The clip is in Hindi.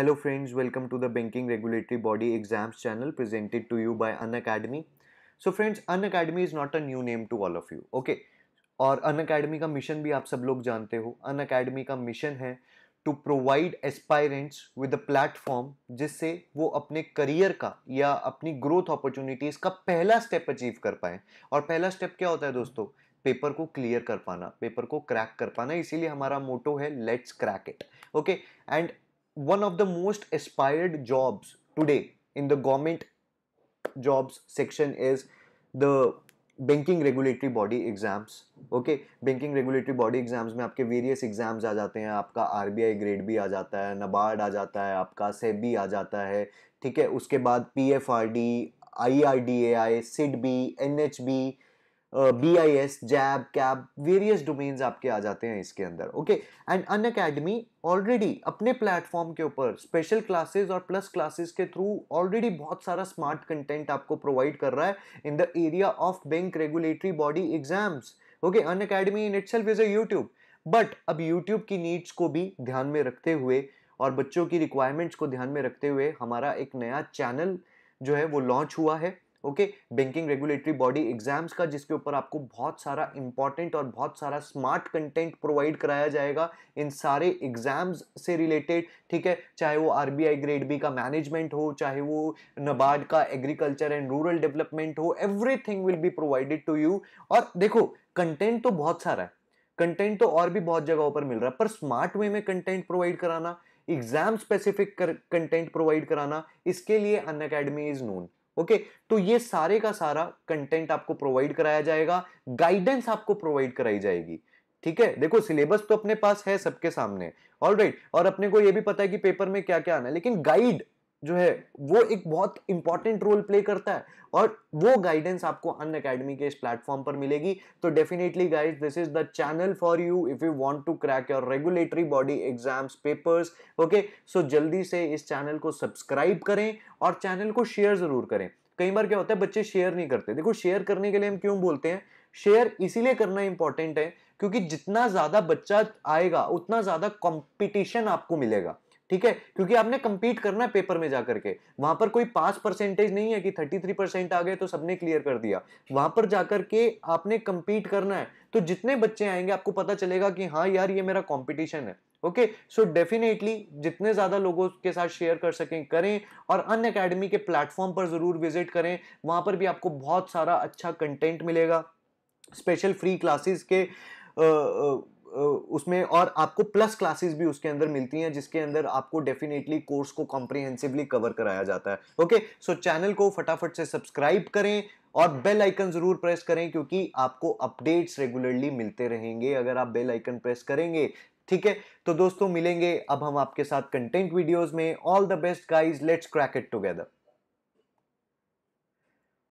Hello welcome to the banking regulatory body exams channel presented to you by Unacademy so friends Unacademy is not a new name to all of you okay और अन अकेडमी का मिशन भी आप सब लोग जानते हो अन अकेडमी का मिशन है to provide aspirants with a platform जिससे वो अपने करियर का या अपनी ग्रोथ अपॉर्चुनिटीज का पहला स्टेप अचीव कर पाए और पहला स्टेप क्या होता है दोस्तों पेपर को क्लियर कर पाना पेपर को क्रैक कर पाना इसीलिए हमारा मोटो है let's crack it okay and one of the most aspired jobs today in the government jobs section is the banking regulatory body exams okay banking regulatory body exams में आपके वेरियस एग्जाम्स आ जाते हैं आपका आर बी आई ग्रेड भी आ जाता है नबार्ड आ जाता है आपका सेबी आ जाता है ठीक है उसके बाद P F R D I R D A I SIDBI N H B B I S जैब कैब वेरियस डोमेन्स आपके आ जाते हैं इसके अंदर okay and Unacademy already अपने प्लेटफॉर्म के ऊपर स्पेशल क्लासेस और प्लस क्लासेस के थ्रू ऑलरेडी बहुत सारा स्मार्ट कंटेंट आपको प्रोवाइड कर रहा है in the area of bank regulatory body exams okay Unacademy in it self is a YouTube but अब यूट्यूब की नीड्स को भी ध्यान में रखते हुए और बच्चों की रिक्वायरमेंट्स को ध्यान में रखते हुए हमारा एक नया चैनल जो है वो लॉन्च हुआ है okay banking regulatory body exams का जिसके ऊपर आपको बहुत सारा इंपॉर्टेंट और बहुत सारा स्मार्ट कंटेंट प्रोवाइड कराया जाएगा इन सारे एग्जाम्स से रिलेटेड ठीक है चाहे वो आरबीआई ग्रेड बी का मैनेजमेंट हो चाहे वो नबार्ड का एग्रीकल्चर एंड रूरल डेवलपमेंट हो everything will be provided to you और देखो कंटेंट तो बहुत सारा है कंटेंट तो और भी बहुत जगहों पर मिल रहा है पर स्मार्ट वे में कंटेंट प्रोवाइड कराना एग्जाम स्पेसिफिक कंटेंट प्रोवाइड कराना इसके लिए Unacademy is known okay तो ये सारे का सारा कंटेंट आपको प्रोवाइड कराया जाएगा गाइडेंस आपको प्रोवाइड कराई जाएगी ठीक है देखो सिलेबस तो अपने पास है सबके सामने ऑल right. और अपने को ये भी पता है कि पेपर में क्या क्या आना है लेकिन गाइड जो है वो एक बहुत इंपॉर्टेंट रोल प्ले करता है और वो गाइडेंस आपको अन अकेडमी के इस प्लेटफॉर्म पर मिलेगी तो definitely guide this is the channel for you if you want to crack your regulatory body exams papers okay so जल्दी से इस चैनल को सब्सक्राइब करें और चैनल को शेयर जरूर करें कई बार क्या होता है बच्चे शेयर नहीं करते देखो शेयर करने के लिए हम क्यों बोलते हैं शेयर इसीलिए करना इंपॉर्टेंट है क्योंकि जितना ज्यादा बच्चा आएगा उतना ज्यादा कॉम्पिटिशन आपको मिलेगा ठीक है क्योंकि आपने कंपीट करना है पेपर में जाकर के वहां पर कोई पास परसेंटेज नहीं है कि थर्टी थ्री परसेंट आ गए तो सबने क्लियर कर दिया वहां पर जाकर के आपने कंपीट करना है तो जितने बच्चे आएंगे आपको पता चलेगा कि हाँ यार ये मेरा कॉम्पिटिशन है ओके सो डेफिनेटली जितने ज़्यादा लोगों के साथ शेयर कर सकें करें और अन अकेडमी के प्लेटफॉर्म पर ज़रूर विजिट करें वहां पर भी आपको बहुत सारा अच्छा कंटेंट मिलेगा स्पेशल फ्री क्लासेस के उसमें और आपको प्लस क्लासेस भी उसके अंदर मिलती हैं जिसके अंदर आपको डेफिनेटली कोर्स को कॉम्प्रिहेंसिवली कवर कराया जाता है ओके सो चैनल को फटाफट से सब्सक्राइब करें और बेल आइकन ज़रूर प्रेस करें क्योंकि आपको अपडेट्स रेगुलरली मिलते रहेंगे अगर आप बेल आइकन प्रेस करेंगे ठीक है तो दोस्तों मिलेंगे अब हम आपके साथ कंटेंट वीडियोस में all the best guys let's crack it together